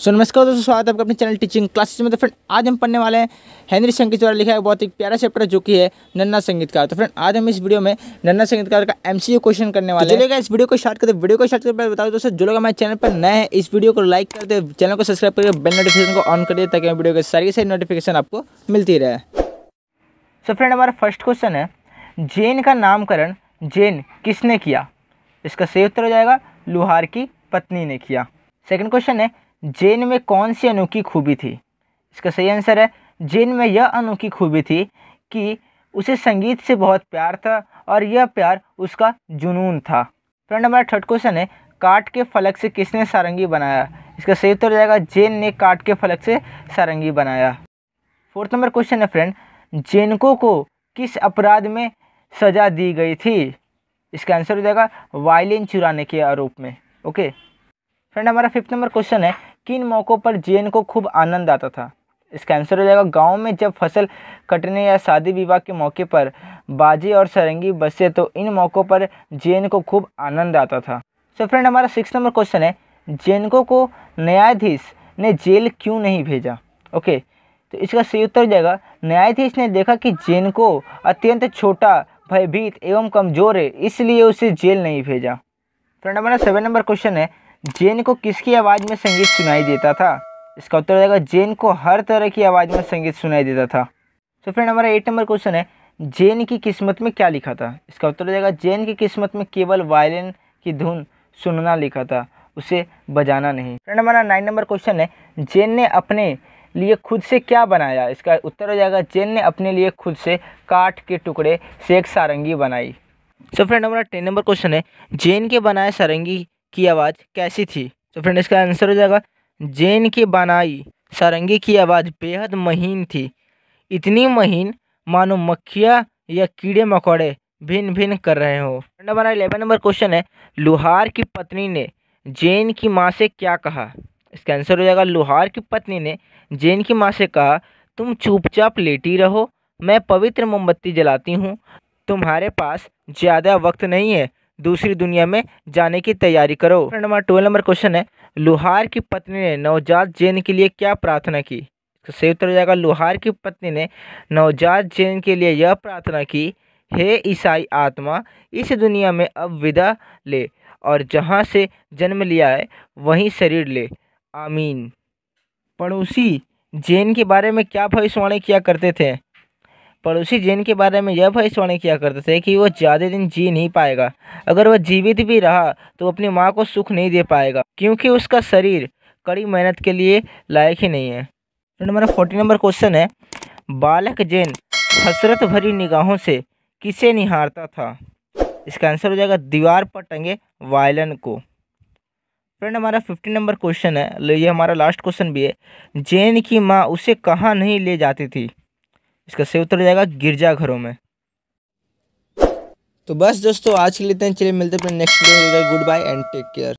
सो so, नमस्कार दोस्तों स्वागत है आपका अपने चैनल टीचिंग क्लासेस में तो फ्रेंड आज हम पढ़ने वाले हैं हेनरी संगीत द्वारा लिखा है बहुत ही प्यारा चैप्टर जो कि है नन्ना संगीतकार तो फ्रेंड आज हम इस वीडियो में नन्ना संगीतकार का एमसीयू क्वेश्चन करने वाले तो हैं तो इस वीडियो को स्टार्ट करते वीडियो को स्टार्ट करके बताओ दोस्तों जो लोग हमारे चैनल पर नए हैं इस वीडियो को लाइक कर दे चैनल को सब्सक्राइब करके बेल नोटिफिकेशन को ऑन कर दे ताकि वीडियो के सारी सारी नोटिफिकेशन आपको मिलती रहे सो फ्रेंड हमारा फर्स्ट क्वेश्चन है जेन का नामकरण जेन किसने किया इसका सही उत्तर हो जाएगा लुहार की पत्नी ने किया सेकेंड क्वेश्चन है जैन में कौन सी अनोखी खूबी थी इसका सही आंसर है जैन में यह अनोखी खूबी थी कि उसे संगीत से बहुत प्यार था और यह प्यार उसका जुनून था फ्रेंड हमारा थर्ड क्वेश्चन है काट के फलक से किसने सारंगी बनाया इसका सही उत्तर हो जाएगा जैन ने काट के फलक से सारंगी बनाया फोर्थ नंबर क्वेश्चन है फ्रेंड जैनको को किस अपराध में सजा दी गई थी इसका आंसर हो जाएगा वायलिन चुराने के आरोप में ओके फ्रेंड हमारा फिफ्थ नंबर क्वेश्चन है किन मौक़ों पर जीवन को खूब आनंद आता था इसका आंसर हो जाएगा गाँव में जब फसल कटने या शादी विवाह के मौके पर बाजे और सरंगी बसे तो इन मौक़ों पर जेन को खूब आनंद आता था सो फ्रेंड हमारा सिक्स नंबर क्वेश्चन है जेनको को न्यायाधीश ने जेल क्यों नहीं भेजा ओके तो इसका सही उत्तर हो जाएगा न्यायाधीश ने देखा कि जेनको अत्यंत छोटा भयभीत एवं कमज़ोर है इसलिए उसे जेल नहीं भेजा फ्रेंड हमारा सेवन नंबर क्वेश्चन है जैन को किसकी आवाज़ में संगीत सुनाई देता था इसका उत्तर हो जाएगा जैन को हर तरह की आवाज़ में संगीत सुनाई देता था तो फ्रेंड हमारा एट नंबर क्वेश्चन है जैन की किस्मत में क्या लिखा था इसका उत्तर हो जाएगा जैन की किस्मत में केवल वायलिन की धुन सुनना लिखा था उसे बजाना नहीं फ्रेंड हमारा नाइन नंबर क्वेश्चन है जैन ने अपने लिए खुद से क्या बनाया इसका उत्तर हो जाएगा जैन ने अपने लिए खुद से काठ के टुकड़े से एक सारंगी बनाई सो फ्रेंड हमारा टेन नंबर क्वेश्चन है जैन के बनाए सारंगी की आवाज़ कैसी थी तो फ्रेंड इसका आंसर हो जाएगा जैन की बनाई सारंगी की आवाज़ बेहद महीन थी इतनी महीन मानो मक्खिया या कीड़े मकोड़े भिन्न भिन्न कर रहे हो फ्रेंड हमारा इलेवन नंबर क्वेश्चन है लुहार की पत्नी ने जैन की माँ से क्या कहा इसका आंसर हो जाएगा लुहार की पत्नी ने जैन की माँ से कहा तुम चुपचाप लेटी रहो मैं पवित्र मोमबत्ती जलाती हूँ तुम्हारे पास ज़्यादा वक्त नहीं है दूसरी दुनिया में जाने की तैयारी करो नंबर ट्वेल्व नंबर क्वेश्चन है लुहार की पत्नी ने नवजात जैन के लिए क्या प्रार्थना की तो सही उत्तर हो जाएगा लुहार की पत्नी ने नवजात जैन के लिए यह प्रार्थना की हे ईसाई आत्मा इस दुनिया में अब विदा ले और जहाँ से जन्म लिया है वहीं शरीर ले आमीन पड़ोसी जैन के बारे में क्या भविष्यवाणी किया करते थे पड़ोसी जेन के बारे में यह भविष्यवाणी किया करते थे कि वह ज़्यादा दिन जी नहीं पाएगा अगर वह जीवित भी रहा तो अपनी माँ को सुख नहीं दे पाएगा क्योंकि उसका शरीर कड़ी मेहनत के लिए लायक ही नहीं है फ्रेंड हमारा फोर्टी नंबर क्वेश्चन है बालक जैन हसरत भरी निगाहों से किसे निहारता था इसका आंसर हो जाएगा दीवार पर टंगे वायलन को फ्रेंड हमारा फिफ्टी नंबर क्वेश्चन है ये हमारा लास्ट क्वेश्चन भी है जैन की माँ उसे कहाँ नहीं ले जाती थी इसका सही उत्तर जाएगा गिरजाघरों में तो बस दोस्तों आज के लिए इतना चलिए मिलते हैं अपने next video goodbye and take care